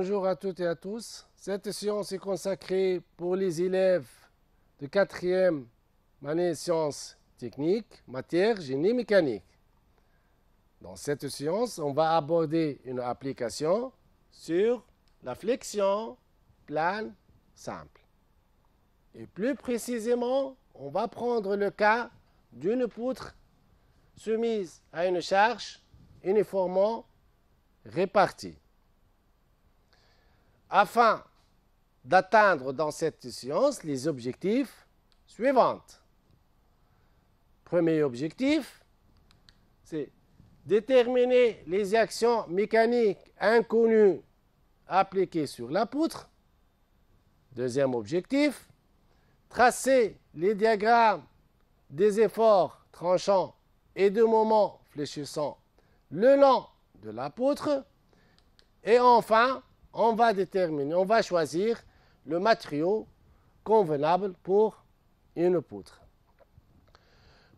Bonjour à toutes et à tous. Cette séance est consacrée pour les élèves de quatrième année sciences techniques, matière, génie mécanique. Dans cette séance, on va aborder une application sur la flexion plane simple. Et plus précisément, on va prendre le cas d'une poutre soumise à une charge uniformément répartie afin d'atteindre dans cette science les objectifs suivants. Premier objectif, c'est déterminer les actions mécaniques inconnues appliquées sur la poutre. Deuxième objectif, tracer les diagrammes des efforts tranchants et de moments fléchissants le long de la poutre. Et enfin, on va déterminer, on va choisir le matériau convenable pour une poutre.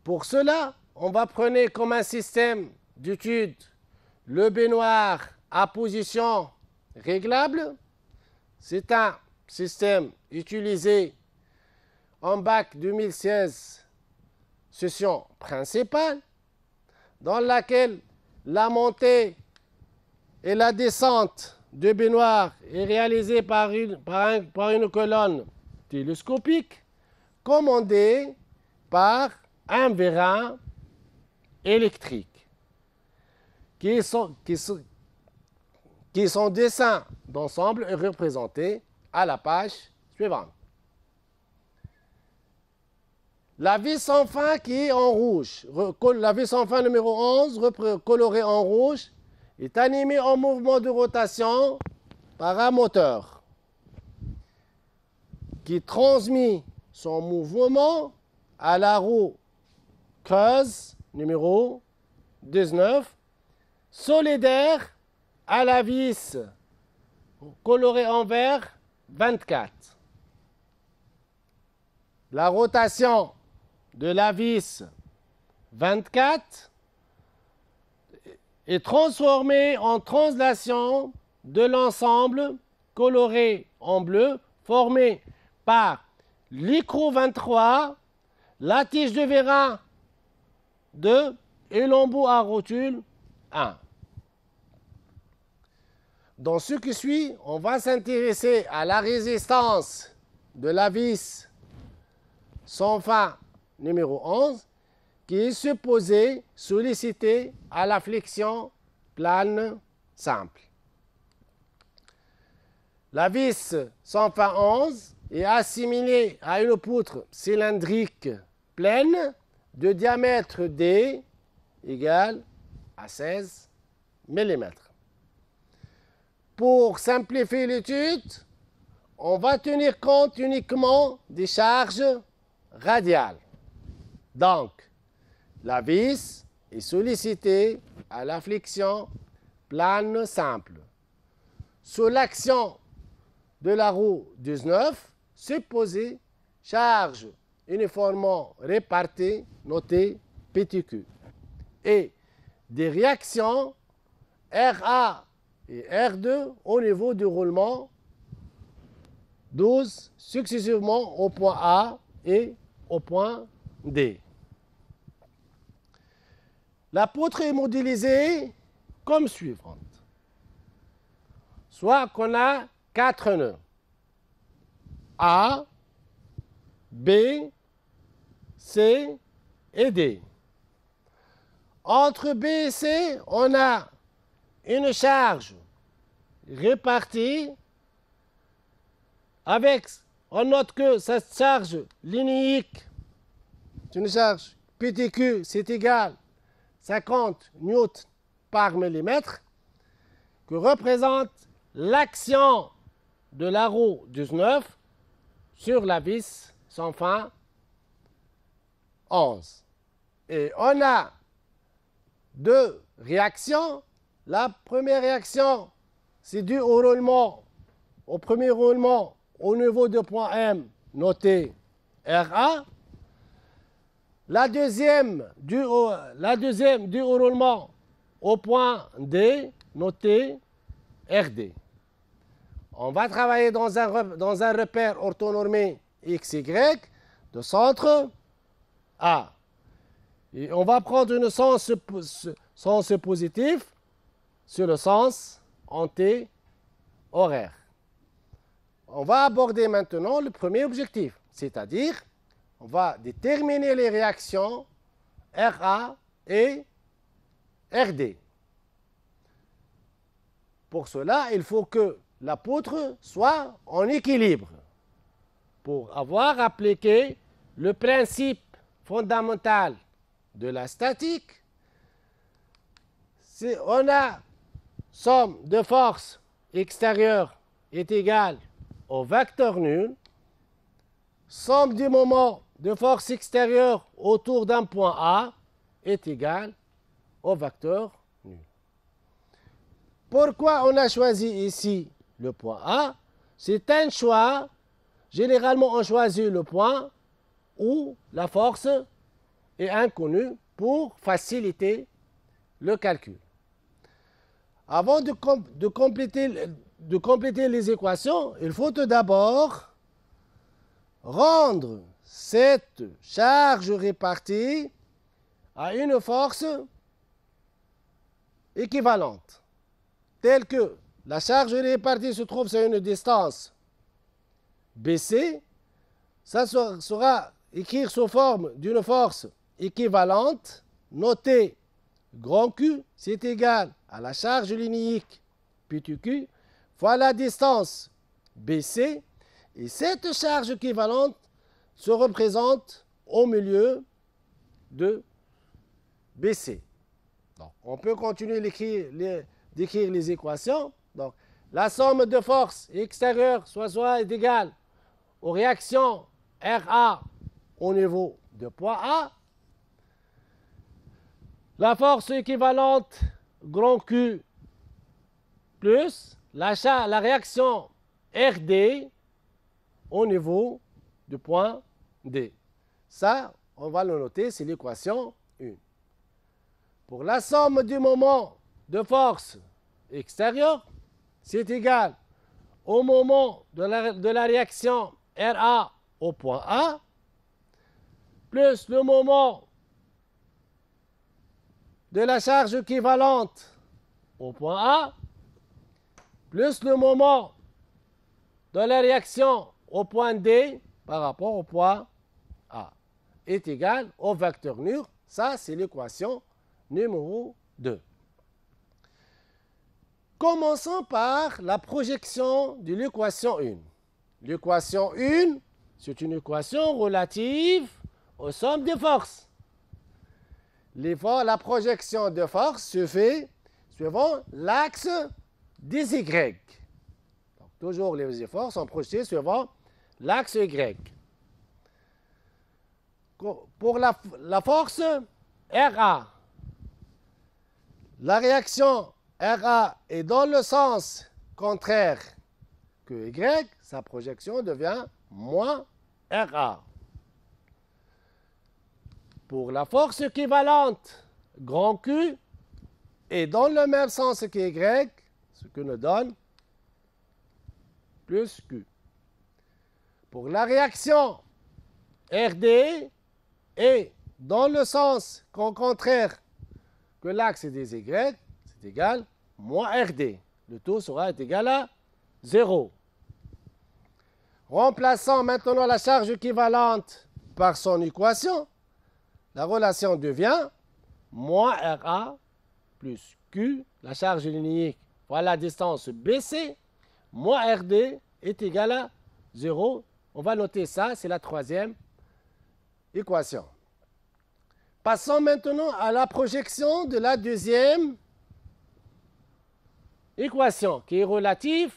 Pour cela, on va prendre comme un système d'étude le baignoire à position réglable. C'est un système utilisé en bac 2016, session principale, dans laquelle la montée et la descente de baignoire est réalisé par une, par, une colonne télescopique commandée par un vérin électrique qui, sont, qui, qui son dessin d'ensemble et représenté à la page suivante. La vie sans fin qui est en rouge, la vie sans fin numéro 11, colorée en rouge, est animé en mouvement de rotation par un moteur qui transmet son mouvement à la roue creuse numéro 19 solidaire à la vis colorée en vert 24. La rotation de la vis 24 et transformé en translation de l'ensemble coloré en bleu formé par l'icro 23, la tige de verra 2 et l'embout à rotule 1. Dans ce qui suit, on va s'intéresser à la résistance de la vis sans fin numéro 11 qui est supposé solliciter à la flexion plane simple. La vis 11 est assimilée à une poutre cylindrique pleine de diamètre D égale à 16 mm. Pour simplifier l'étude, on va tenir compte uniquement des charges radiales. Donc, la vis est sollicitée à l'affliction plane simple. Sous l'action de la roue 19, supposée charge uniformément répartie notée PTQ et des réactions RA et R2 au niveau du roulement 12 successivement au point A et au point D. La poutre est modélisée comme suivante. Soit qu'on a quatre nœuds. A, B, C et D. Entre B et C, on a une charge répartie avec, on note que cette charge linéique, c'est une charge PTQ, c'est égal 50 N par millimètre que représente l'action de la roue 19 sur la vis sans fin 11. Et on a deux réactions. La première réaction, c'est due au roulement, au premier roulement au niveau de point M noté RA. La deuxième, du roulement au point D, noté RD. On va travailler dans un, repère orthonormé XY de centre A. Et on va prendre une sens, sens positif sur le sens en T horaire On va aborder maintenant le premier objectif, c'est-à-dire on va déterminer les réactions RA et RD. Pour cela, il faut que la poutre soit en équilibre. Pour avoir appliqué le principe fondamental de la statique, si on a somme de force extérieure est égale au vecteur nul, somme du moment de force extérieure autour d'un point A est égal au vecteur nul. Pourquoi on a choisi ici le point A C'est un choix. Généralement, on choisit le point où la force est inconnue pour faciliter le calcul. Avant de, compléter, de compléter les équations, il faut d'abord rendre cette charge répartie a une force équivalente, telle que la charge répartie se trouve sur une distance BC, ça sera écrit sous forme d'une force équivalente notée grand Q, c'est égal à la charge linéique Q, fois la distance BC, et cette charge équivalente se représente au milieu de BC. Donc, on peut continuer d'écrire les, équations. Donc, la somme de forces extérieures soit, soit est égale aux réactions RA au niveau de point A. La force équivalente grand Q plus la, réaction RD au niveau du point A. D. Ça, on va le noter, c'est l'équation 1. Pour la somme du moment de force extérieure, c'est égal au moment de la, de la réaction RA au point A, plus le moment de la charge équivalente au point A, plus le moment de la réaction au point D par rapport au point est égal au vecteur nul. Ça, c'est l'équation numéro 2. Commençons par la projection de l'équation 1. L'équation 1, c'est une équation relative aux sommes des forces. la projection de force se fait suivant l'axe des Y. toujours les efforts sont projetés suivant l'axe Y pour la, force RA. La réaction RA est dans le sens contraire que Y, sa projection devient moins RA. Pour la force équivalente, grand Q est dans le même sens que Y, ce que nous donne plus Q. Pour la réaction RD, et dans le sens qu'au contraire que l'axe des y, c'est égal moins RD. Le taux sera égal à 0. Remplaçant maintenant la charge équivalente par son équation, la relation devient moins RA plus Q, la charge unique. voilà la distance BC, moins RD est égal à 0. On va noter ça, c'est la troisième équation. Passons maintenant à la projection de la deuxième équation qui est relative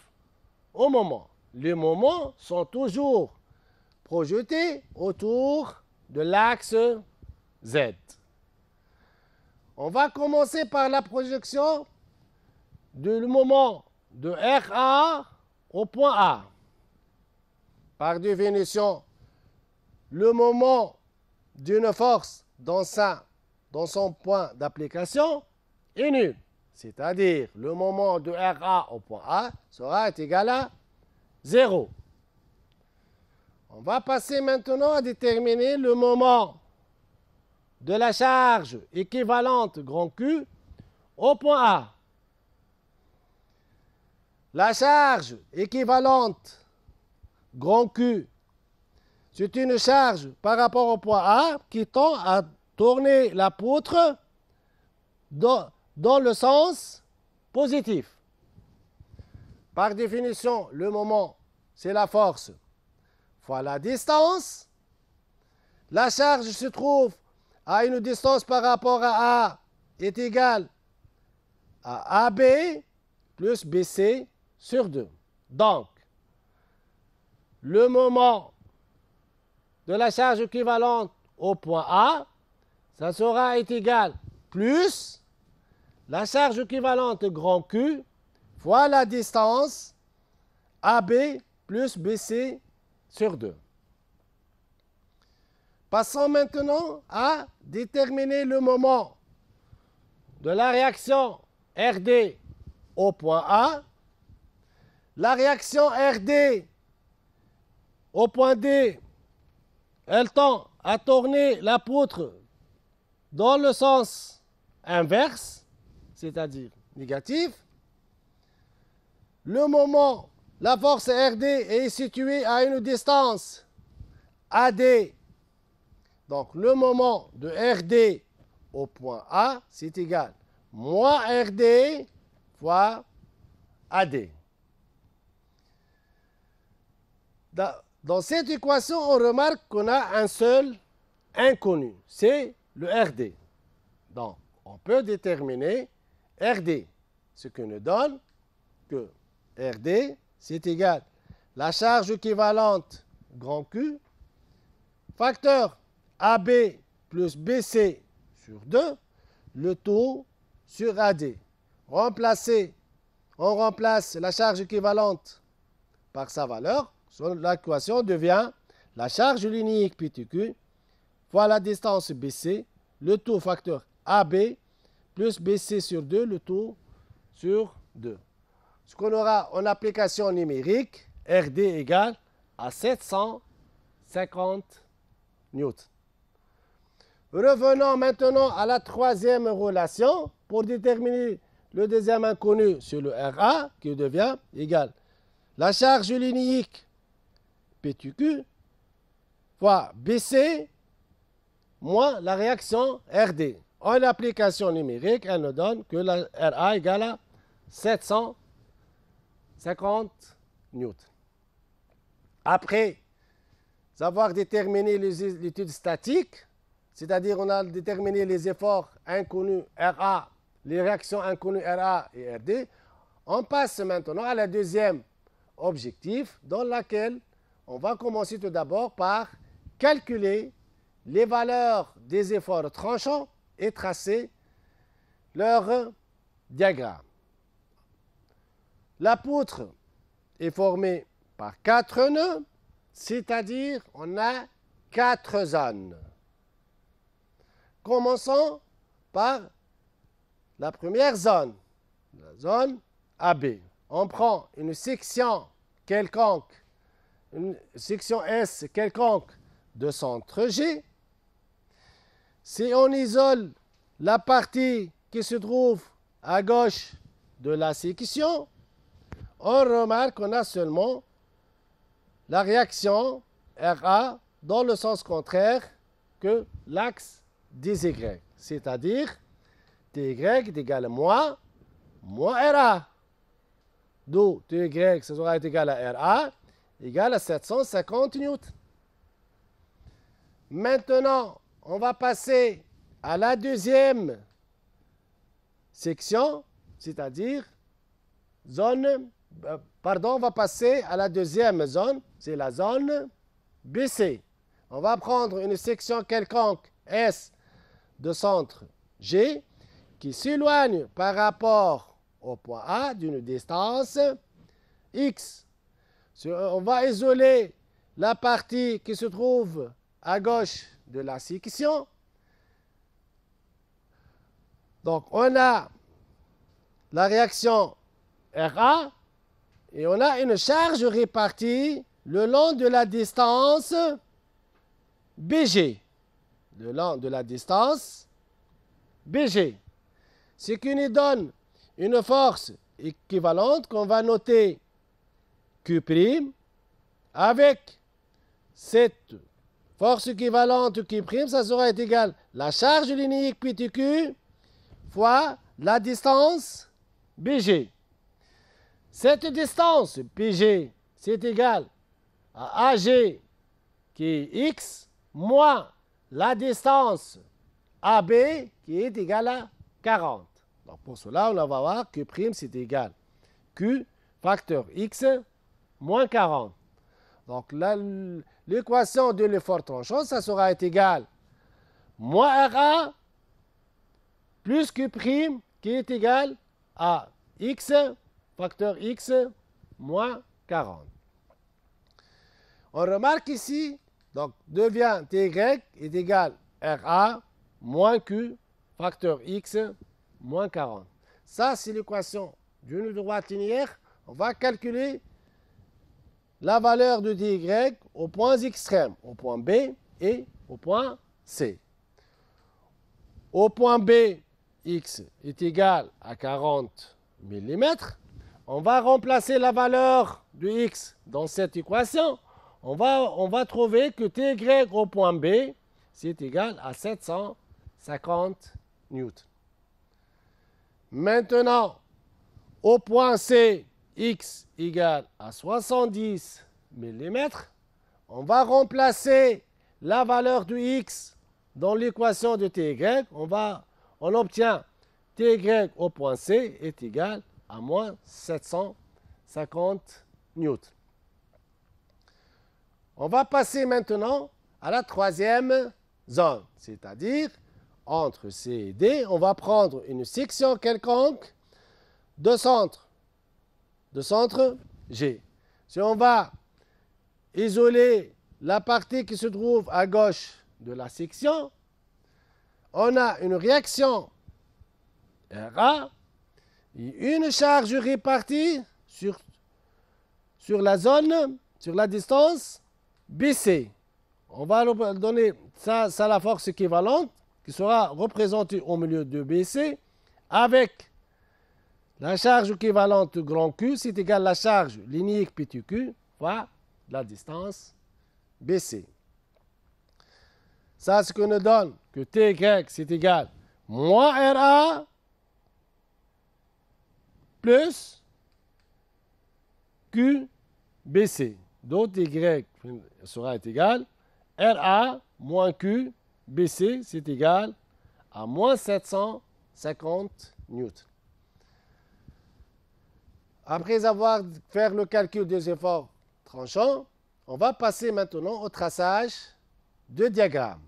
au moment. Les moments sont toujours projetés autour de l'axe Z. On va commencer par la projection du moment de RA au point A. Par définition, le moment d'une force dans, dans son point d'application est nul. C'est-à-dire, le moment de RA au point A sera égal à 0. On va passer maintenant à déterminer le moment de la charge équivalente grand Q au point A. La charge équivalente grand Q c'est une charge par rapport au point A qui tend à tourner la poutre dans, le sens positif. Par définition, le moment, c'est la force fois la distance. La charge se trouve à une distance par rapport à A est égale à AB plus BC sur 2. Donc, le moment de la charge équivalente au point A, ça sera égal plus la charge équivalente grand Q fois la distance AB plus BC sur 2. Passons maintenant à déterminer le moment de la réaction RD au point A. La réaction RD au point D elle tend à tourner la poutre dans le sens inverse, c'est-à-dire négatif. Le moment, la force RD est située à une distance AD. Donc le moment de RD au point A, c'est égal moins RD fois AD. Dans cette équation, on remarque qu'on a un seul inconnu, c'est le RD. Donc, on peut déterminer RD, ce qui nous donne que RD, c'est égal à la charge équivalente grand Q, facteur AB plus BC sur 2, le taux sur AD. Remplacer, on remplace la charge équivalente par sa valeur L'équation devient la charge unique PTQ fois la distance BC, le taux facteur AB, plus BC sur 2, le taux sur 2. Ce qu'on aura en application numérique, RD égale à 750 N. Revenons maintenant à la troisième relation pour déterminer le deuxième inconnu sur le RA qui devient égal. La charge linéique PTQ fois bc moins la réaction RD. En application numérique, elle nous donne que la RA égale à 750 N. Après avoir déterminé l'étude statique, c'est-à-dire on a déterminé les efforts inconnus RA, les réactions inconnues RA et RD, on passe maintenant à la deuxième objectif dans laquelle on va commencer tout d'abord par calculer les valeurs des efforts tranchants et tracer leur diagramme. La poutre est formée par quatre nœuds, c'est-à-dire on a quatre zones. Commençons par la première zone, la zone AB. On prend une section quelconque une section S quelconque de centre G, si on isole la partie qui se trouve à gauche de la section, on remarque qu'on a seulement la réaction RA dans le sens contraire que l'axe des Y, c'est-à-dire TY est égal à moins, moins RA. D'où TY, sera égal à RA, égale à 750 newtons. Maintenant, on va passer à la deuxième section, c'est-à-dire zone, euh, pardon, on va passer à la deuxième zone, c'est la zone BC. On va prendre une section quelconque S de centre G qui s'éloigne par rapport au point A d'une distance X on va isoler la partie qui se trouve à gauche de la section. Donc, on a la réaction RA et on a une charge répartie le long de la distance BG. Le long de la distance BG. Ce qui nous donne une force équivalente qu'on va noter Q' avec cette force équivalente Q', ça sera égal à la charge linéique PTQ fois la distance BG. Cette distance PG, c'est égal à AG qui est X moins la distance AB qui est égale à 40. Donc pour cela, on va voir que prime c'est égal Q facteur X moins 40. Donc l'équation de l'effort tranchant, ça sera égal moins RA plus Q' qui est égal à X, facteur X, moins 40. On remarque ici, donc devient TY est égal RA moins Q, facteur X, moins 40. Ça, c'est l'équation d'une droite linéaire. On va calculer la valeur de dy aux points extrêmes, au point B et au point C. Au point B, x est égal à 40 mm. On va remplacer la valeur de x dans cette équation. On va, on va trouver que Ty au point B, est égal à 750 newtons. Maintenant, au point C, x égale à 70 mm, on va remplacer la valeur du x dans l'équation de ty. On, va, on obtient ty au point C est égal à moins 750 N. On va passer maintenant à la troisième zone, c'est-à-dire entre C et D, on va prendre une section quelconque de centre de centre G. Si on va isoler la partie qui se trouve à gauche de la section, on a une réaction RA et une charge répartie sur, sur la zone, sur la distance BC. On va donner ça, ça la force équivalente qui sera représentée au milieu de BC avec la charge équivalente grand Q, c'est égal à la charge petit Q, fois la distance BC. Ça, ce que nous donne que TY, c'est égal à moins RA plus QBC. D'autres Y sera égal à RA moins BC c'est égal à moins 750 newtons. Après avoir fait le calcul des efforts tranchants, on va passer maintenant au traçage de diagrammes.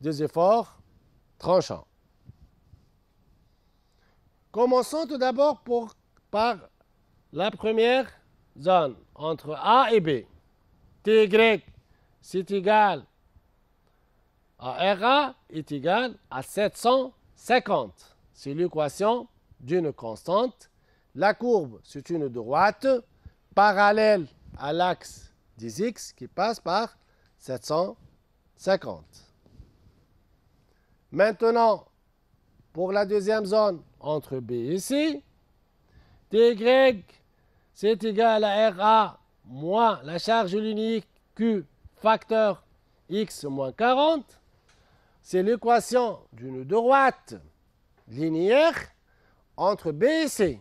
Des efforts tranchants. Commençons tout d'abord par la première zone entre A et B. TY c'est égal à RA est égal à 750. C'est l'équation d'une constante. La courbe, c'est une droite parallèle à l'axe 10 X qui passe par 750. Maintenant, pour la deuxième zone entre B et C, TY, c'est égal à RA moins la charge unique Q facteur X moins 40. C'est l'équation d'une droite linéaire entre B et C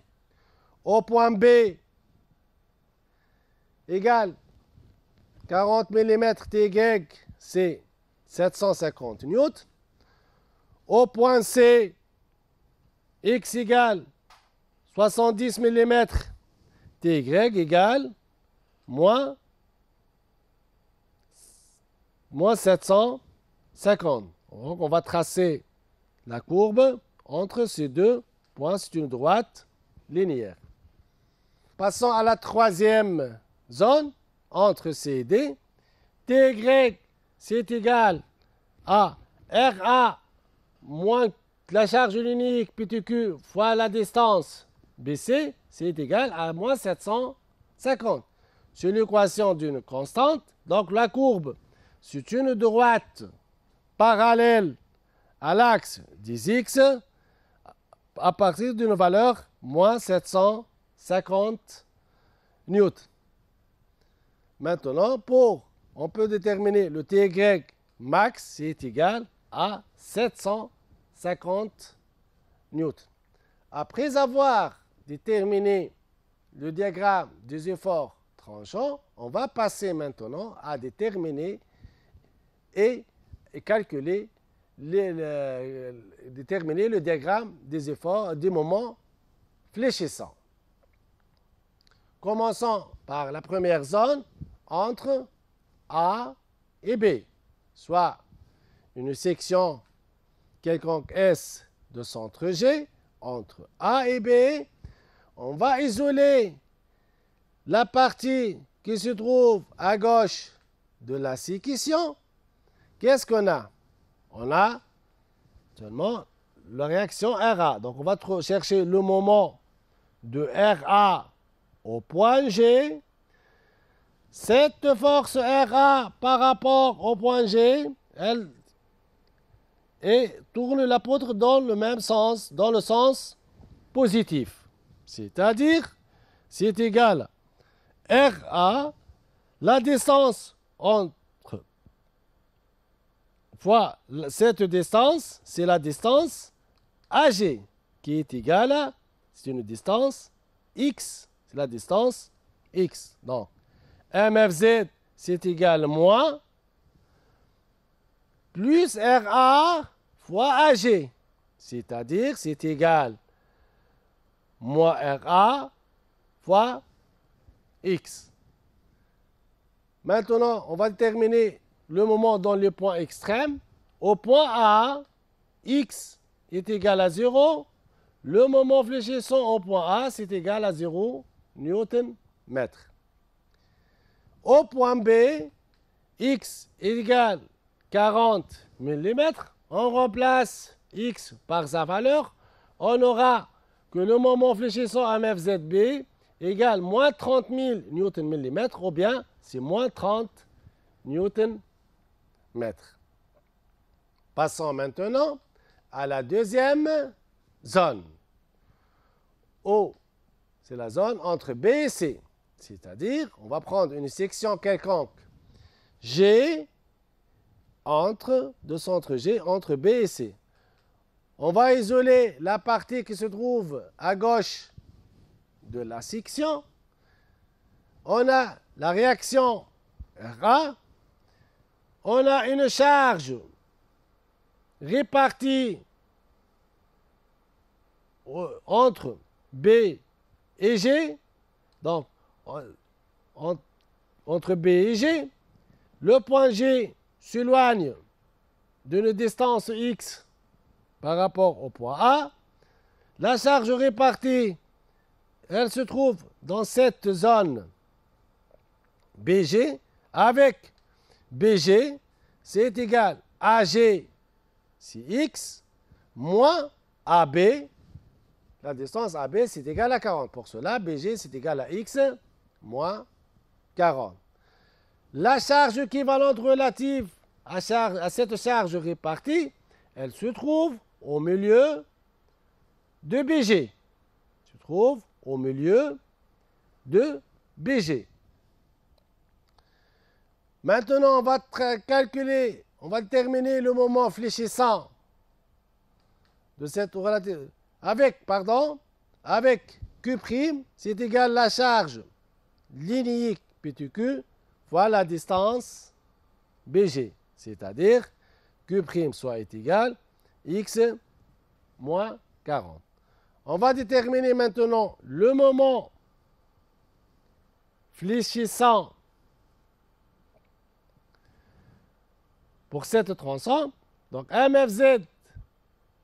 au point B égale 40 mm TYC c'est 750 N. Au point C, X égale 70 mm TY égale moins 750. Donc on va tracer la courbe entre ces deux point, c'est une droite linéaire. Passons à la troisième zone, entre C et D. TY, c'est égal à RA moins la charge unique PTQ fois la distance BC, c'est égal à moins 750. C'est l'équation d'une constante. Donc la courbe, c'est une droite parallèle à l'axe 10x à partir d'une valeur moins 750 newtons. Maintenant, pour, on peut déterminer le TY max, est égal à 750 newtons. Après avoir déterminé le diagramme des efforts tranchants, on va passer maintenant à déterminer et calculer déterminer le diagramme des efforts des moments fléchissants. Commençons par la première zone entre A et B, soit une section quelconque S de centre G entre A et B. On va isoler la partie qui se trouve à gauche de la séquition. Qu'est-ce qu'on a on a seulement la réaction RA. Donc, on va chercher le moment de RA au point G. Cette force RA par rapport au point G, elle et tourne poutre dans le même sens, dans le sens positif. C'est-à-dire, c'est égal à RA, la distance entre fois cette distance, c'est la distance AG qui est égale à, c'est une distance X, c'est la distance X. Donc, MFZ, c'est égal à moins plus RA fois AG, c'est-à-dire c'est égal à moins RA fois X. Maintenant, on va terminer le moment dans les points extrêmes, au point A, x est égal à 0, le moment fléchissant au point A, c'est égal à 0 newton mètre. Au point B, x est égal à 40 mm, on remplace x par sa valeur, on aura que le moment fléchissant à MFZB égale moins 30 000 Nm ou bien c'est moins 30 Newton Passons maintenant à la deuxième zone. O, c'est la zone entre B et C. C'est-à-dire, on va prendre une section quelconque. G entre, de centre G, entre B et C. On va isoler la partie qui se trouve à gauche de la section. On a la réaction RA on a une charge répartie entre B et G. Donc, entre B et G, le point G s'éloigne d'une distance X par rapport au point A. La charge répartie, elle se trouve dans cette zone BG avec BG, c'est égal à AG, si X, moins AB, la distance AB, c'est égal à 40. Pour cela, BG, c'est égal à X, moins 40. La charge équivalente relative à, à cette charge répartie, elle se trouve au milieu de BG. Se trouve au milieu de BG. Maintenant, on va calculer, on va déterminer le moment fléchissant de cette relative avec, pardon, avec Q', c'est égal à la charge linéique P2Q fois la distance BG, c'est-à-dire Q' soit égal à X moins 40. On va déterminer maintenant le moment fléchissant pour cette tronçon. Donc MFZ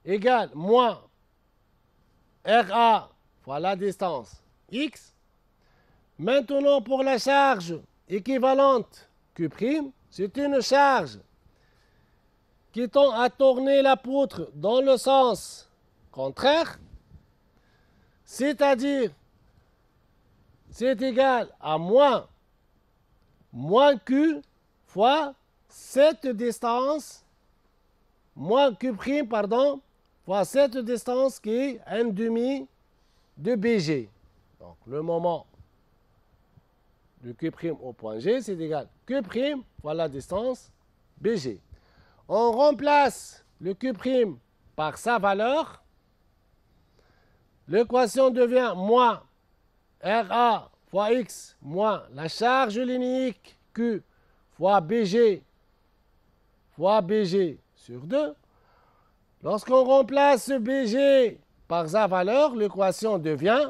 égale moins RA fois la distance X. Maintenant, pour la charge équivalente Q', c'est une charge qui tend à tourner la poutre dans le sens contraire, c'est-à-dire c'est égal à moins, moins Q fois cette distance, moins Q prime, pardon, fois cette distance qui est N demi de BG. Donc le moment de Q prime au point G, c'est égal Q prime fois la distance BG. On remplace le Q prime par sa valeur. L'équation devient moins RA fois X moins la charge linéique Q fois BG fois BG sur 2. Lorsqu'on remplace ce BG par sa valeur, l'équation devient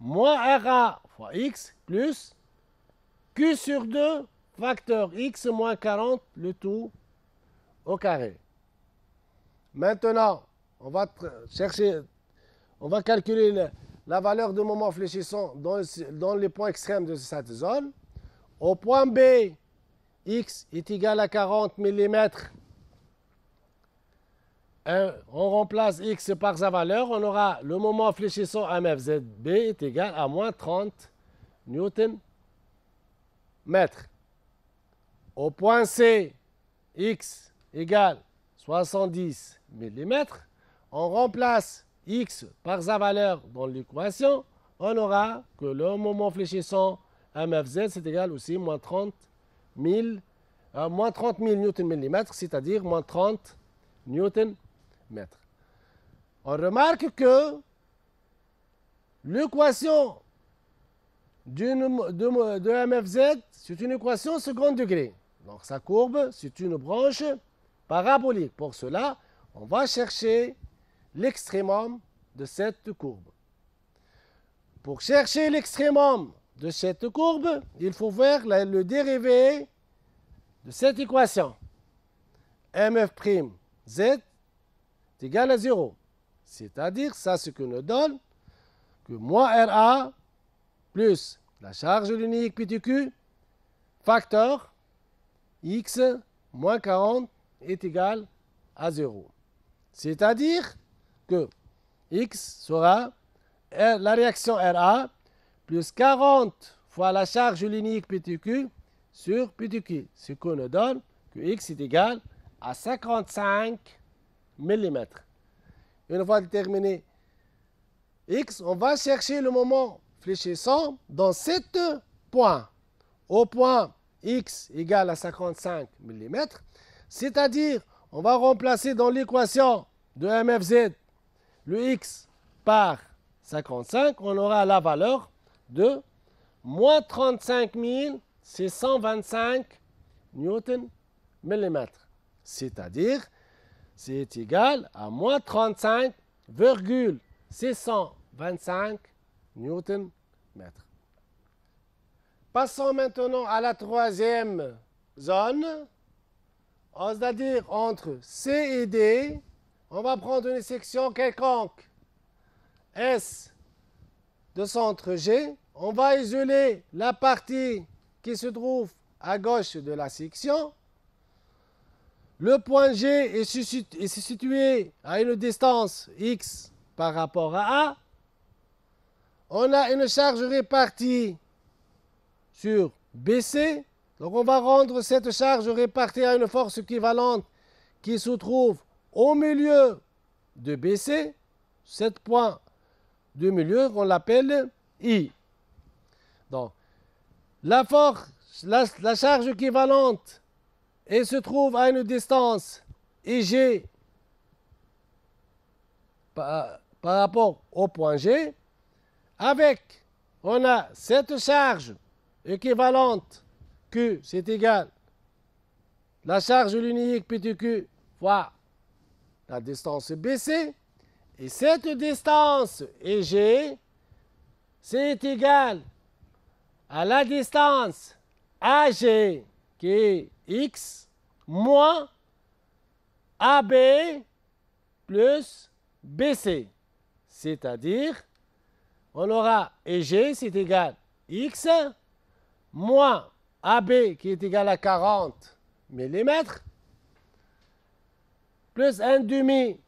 moins RA fois X plus Q sur 2 facteur X moins 40, le tout au carré. Maintenant, on va chercher, on va calculer la valeur de moment fléchissant dans, dans les points extrêmes de cette zone. Au point B, x est égal à 40 mm, on remplace x par sa valeur, on aura le moment fléchissant MFZB est égal à moins 30 newton mètre. Au point C, x égale 70 mm, on remplace x par sa valeur dans l'équation, on aura que le moment fléchissant MFZ est égal aussi moins 30 1000, euh, moins 30 000 Nm, c'est-à-dire moins 30 mètres. On remarque que l'équation de, de MFZ, c'est une équation second degré. Donc sa courbe, c'est une branche parabolique. Pour cela, on va chercher l'extrémum de cette courbe. Pour chercher l'extrémum de cette courbe, il faut voir le dérivé de cette équation. mf'z est égal à 0. C'est-à-dire, ça, ce que nous donne que moins RA plus la charge unique PTQ facteur x moins 40 est égal à 0. C'est-à-dire que x sera la réaction RA plus 40 fois la charge unique PTQ sur q. ce qu'on nous donne que X est égal à 55 mm. Une fois déterminé X, on va chercher le moment fléchissant dans cet point, Au point X égale à 55 mm, c'est-à-dire on va remplacer dans l'équation de MFZ le X par 55, on aura la valeur de moins 35 625 newton millimètres. C'est-à-dire, c'est égal à moins 35,625 newton mètres. Passons maintenant à la troisième zone, c'est-à-dire entre C et D, on va prendre une section quelconque, S de centre G, on va isoler la partie qui se trouve à gauche de la section. Le point G est, situé à une distance X par rapport à A. On a une charge répartie sur BC. Donc on va rendre cette charge répartie à une force équivalente qui se trouve au milieu de BC. Cet point du milieu, on l'appelle I. Donc, la force, la, charge équivalente, elle se trouve à une distance IG par, rapport au point G, avec, on a cette charge équivalente Q, c'est égal la charge unique PTQ fois la distance BC. Et cette distance EG, c'est égal à la distance AG qui est X moins AB plus BC. C'est-à-dire, on aura EG, c'est égal X moins AB qui est égal à 40 mm plus 1,5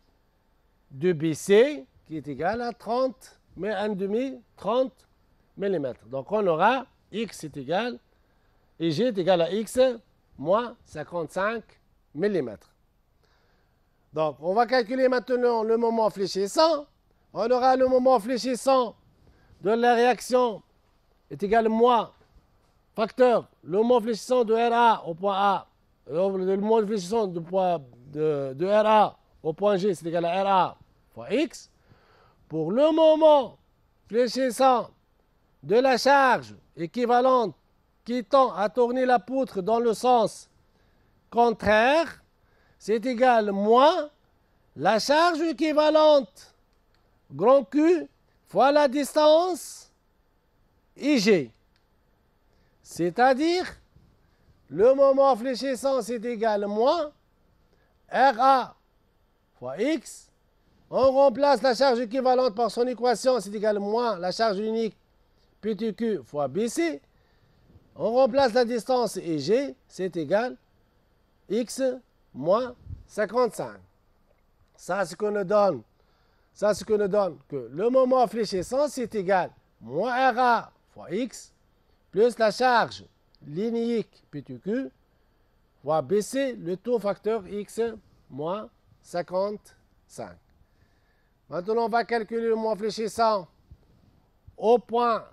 de BC qui est égal à 30 mais 1 30 mm. Donc on aura x est égal, et g est égal à x moins 55 mm. Donc, on va calculer maintenant le moment fléchissant. On aura le moment fléchissant de la réaction est égal à moins facteur, le moment fléchissant de RA au point A, le moment fléchissant de, de, de RA au point G, c'est égal à RA fois X. Pour le moment fléchissant de la charge équivalente qui tend à tourner la poutre dans le sens contraire, c'est égal moins la charge équivalente grand Q fois la distance IG. C'est-à-dire, le moment fléchissant, c'est égal à moins RA fois X. On remplace la charge équivalente par son équation, c'est égal moins la charge unique PTQ fois BC, on remplace la distance et G, c'est égal X moins 55. Ça, ce qu'on nous donne, ça, ce que nous donne que le moment fléchissant, c'est égal moins RA fois X, plus la charge linéique PTQ fois BC, le taux facteur X moins 55. Maintenant, on va calculer le moment fléchissant au point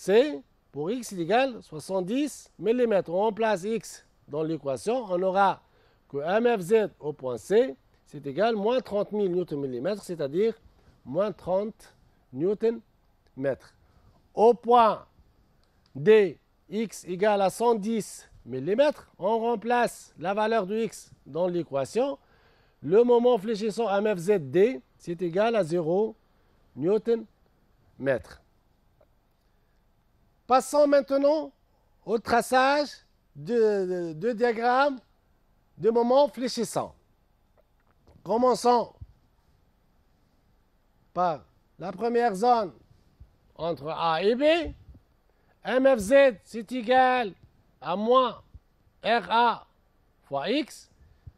C, pour x est égal 70 mm. On remplace x dans l'équation, on aura que mfz au point C, c'est égal à moins 30 000 Nm, c'est-à-dire moins 30 Nm. Au point D, x égale à 110 mm, on remplace la valeur de x dans l'équation. Le moment fléchissant MFZD, c'est égal à 0 Nm. Passons maintenant au traçage de, de, de diagrammes de moments fléchissants. Commençons par la première zone entre A et B. MFZ, c'est égal à moins RA fois X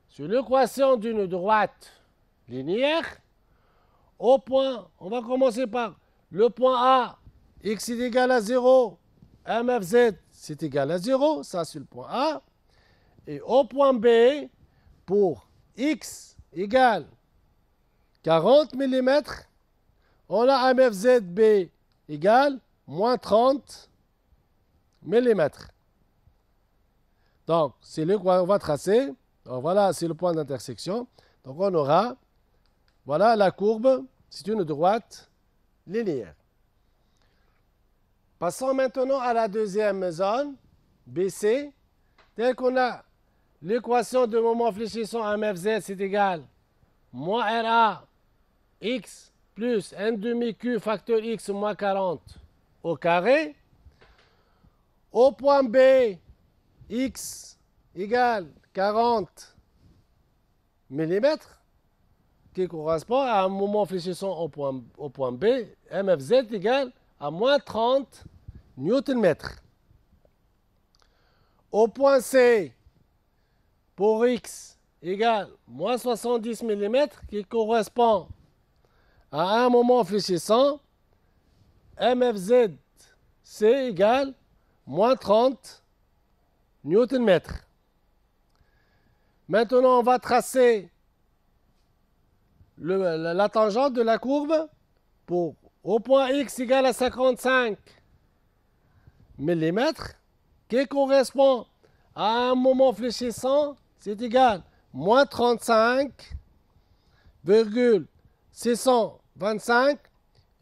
sur l'équation d'une droite linéaire au point, on va commencer par le point A, X est égal à 0 MFZ, c'est égal à 0, ça c'est le point A. Et au point B, pour X égale 40 mm, on a MFZB égale moins 30 mm. Donc, c'est le qu'on va tracer. voilà, c'est le point d'intersection. Donc, on aura, voilà, la courbe, c'est une droite linéaire. Passons maintenant à la deuxième zone, BC. Dès qu'on a l'équation de moment fléchissant MFZ, c'est égal moins RA x plus n demi Q facteur x moins 40 au carré. Au point B, x égale 40 mm, qui correspond à un moment fléchissant au point, au point B, MFZ égale à moins 30 mètres Au point C, pour X égale moins 70 mm, qui correspond à un moment fléchissant, MFZC égale moins 30 mètres Maintenant, on va tracer la tangente de la courbe pour au point x égale à 55 mm, qui correspond à un moment fléchissant, c'est égal moins 35,625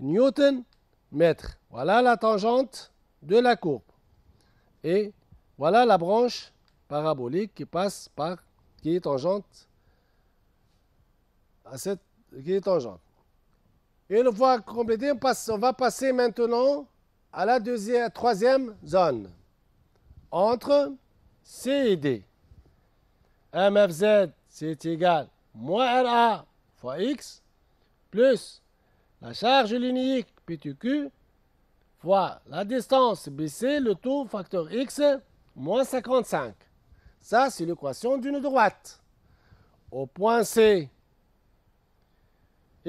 newton mètre. Voilà la tangente de la courbe. Et voilà la branche parabolique qui passe par, qui est tangente à cette, qui est tangente. Et on va compléter, on, va passer maintenant à la deuxième, troisième zone. Entre C et D. MFZ, c'est égal moins RA fois X plus la charge linéique Q fois la distance BC, le taux facteur X, moins 55. Ça, c'est l'équation d'une droite. Au point C,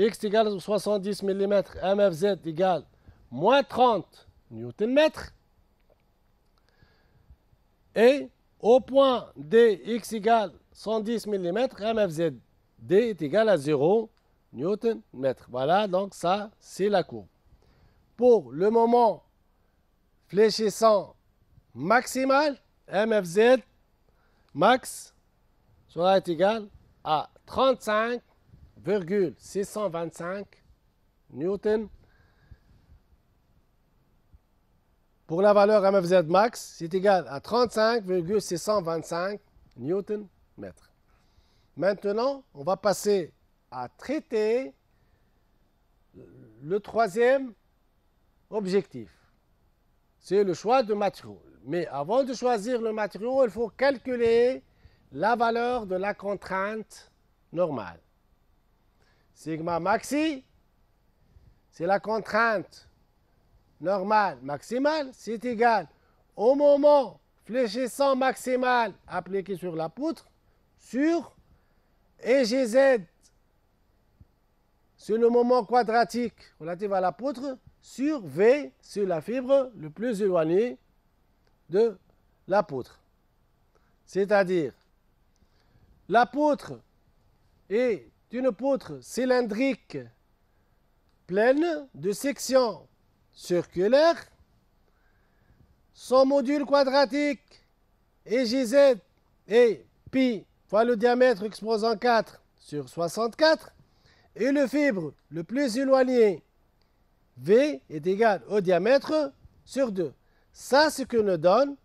x égale 70 mm, MFZ égale moins 30 Nm. Et au point D, x égale 110 mm, MFZ D est égal à 0 Nm. Voilà, donc ça, c'est la courbe. Pour le moment fléchissant maximal, MFZ max sera égal à 35 625 newton. Pour la valeur MFZ max, c'est égal à 35,625 newton mètre. Maintenant, on va passer à traiter le troisième objectif. C'est le choix de matériau Mais avant de choisir le matériau, il faut calculer la valeur de la contrainte normale. Sigma maxi, c'est la contrainte normale maximale, c'est égal au moment fléchissant maximal appliqué sur la poutre sur EGZ. sur le moment quadratique relatif à la poutre sur V, sur la fibre le plus éloignée de la poutre. C'est-à-dire, la poutre est d'une poutre cylindrique pleine de sections circulaire, Son module quadratique jz est pi fois le diamètre exposant 4 sur 64 et le fibre le plus éloigné V est égal au diamètre sur 2. Ça, ce que nous donne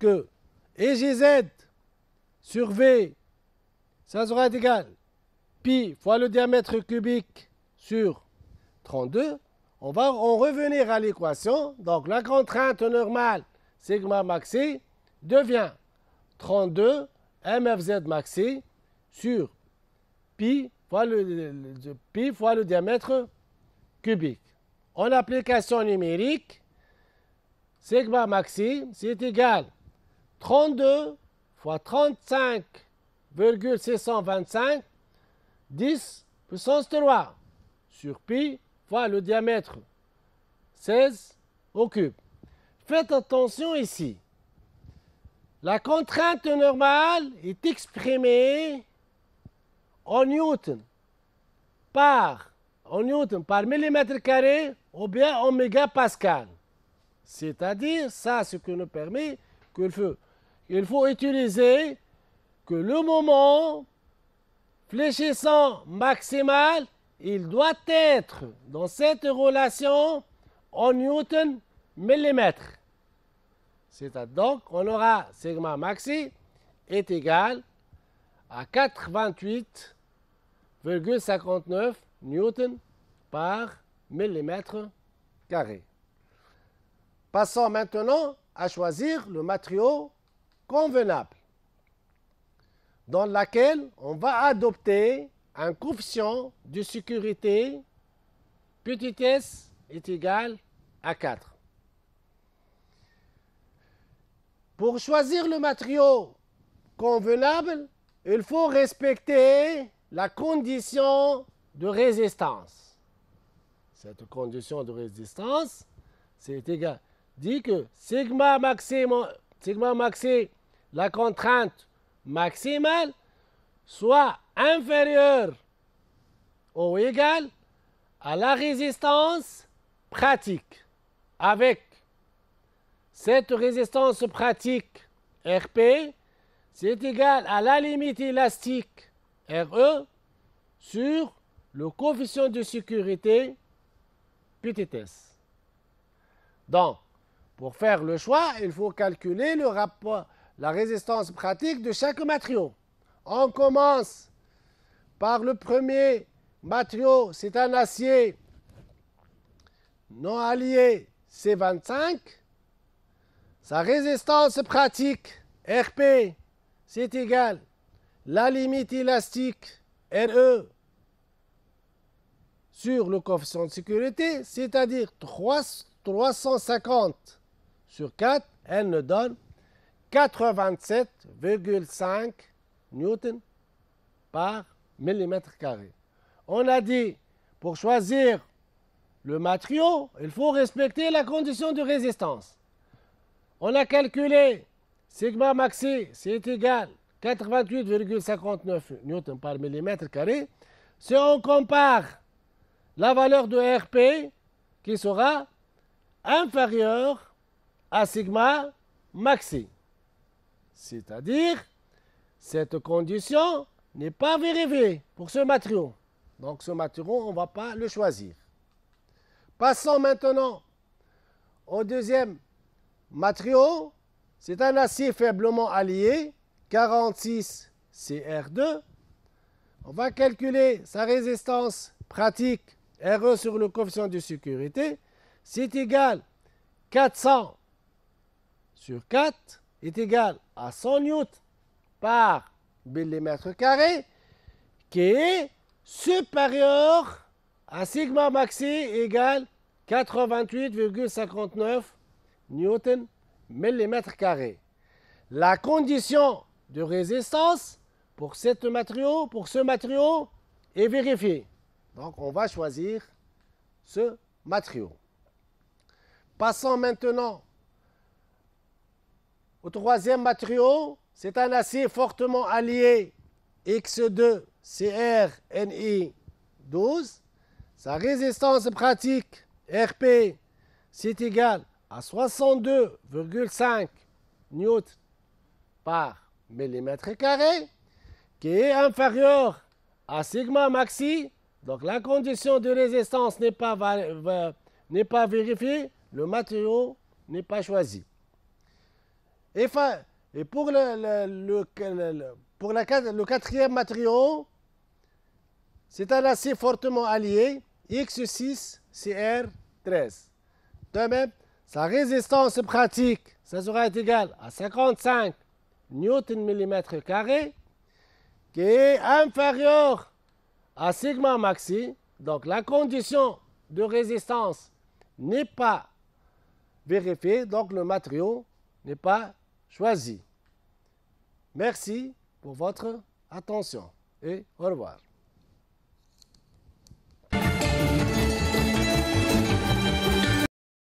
que EJZ sur V, ça sera égal pi fois le diamètre cubique sur 32, on va en revenir à l'équation. Donc la contrainte normale, sigma maxi, devient 32 mfz maxi sur pi fois le, pi fois le diamètre cubique. En application numérique, sigma maxi, c'est égal 32 fois 35,625 10 puissance 3 sur pi fois le diamètre 16 au cube. Faites attention ici. La contrainte normale est exprimée en newton par en par millimètre carré ou bien en mégapascal. C'est-à-dire, ça, ce que nous permet que le feu. Il faut utiliser que le moment fléchissant maximal, il doit être dans cette relation en newton millimètre. C'est-à-dire donc on aura sigma maxi est égal à 88,59 newton par millimètre carré. Passons maintenant à choisir le matériau convenable dans laquelle on va adopter un coefficient de sécurité petit s est égal à 4. Pour choisir le matériau convenable, il faut respecter la condition de résistance. Cette condition de résistance, c'est égal. Dit que sigma sigma maxi, la contrainte maximale soit inférieure ou égal à la résistance pratique. Avec cette résistance pratique RP, c'est égal à la limite élastique RE sur le coefficient de sécurité ptS. Donc, pour faire le choix, il faut calculer le rapport, la résistance pratique de chaque matériau. On commence par le premier matériau, c'est un acier non allié C25. Sa résistance pratique, RP, c'est égal la limite élastique RE sur le coefficient de sécurité, c'est-à-dire 350 sur 4, elle ne donne 87,5 newtons par millimètre carré. On a dit, pour choisir le matériau, il faut respecter la condition de résistance. On a calculé sigma maxi, c'est égal 88,59 newtons par millimètre carré. Si on compare la valeur de RP, qui sera inférieure à sigma maxi. C'est-à-dire, cette condition n'est pas vérifiée pour ce matériau. Donc ce matériau, on ne va pas le choisir. Passons maintenant au deuxième matériau. C'est un acier faiblement allié, 46 CR2. On va calculer sa résistance pratique RE sur le coefficient de sécurité. C'est égal 400 sur 4 est égal à 100 newtons par millimètre carré, qui est supérieur à sigma maxi égale 88,59 newton millimètre carré. La condition de résistance pour, cette matériau, pour ce matériau est vérifiée. Donc on va choisir ce matériau. Passons maintenant au troisième matériau, c'est un acier fortement allié X2 CrNi 12. Sa résistance pratique RP c'est égal à 62,5 N par millimètre carré qui est inférieur à sigma maxi. Donc la condition de résistance n'est pas vérifiée, le matériau n'est pas choisi. Et, pour, le, pour le quatrième matériau, c'est un acier fortement allié, X6-CR13. De même, sa résistance pratique, ça sera égale à 55 nm qui est inférieur à sigma maxi. Donc la condition de résistance n'est pas vérifiée, donc le matériau n'est pas choisi Merci pour votre attention et au revoir.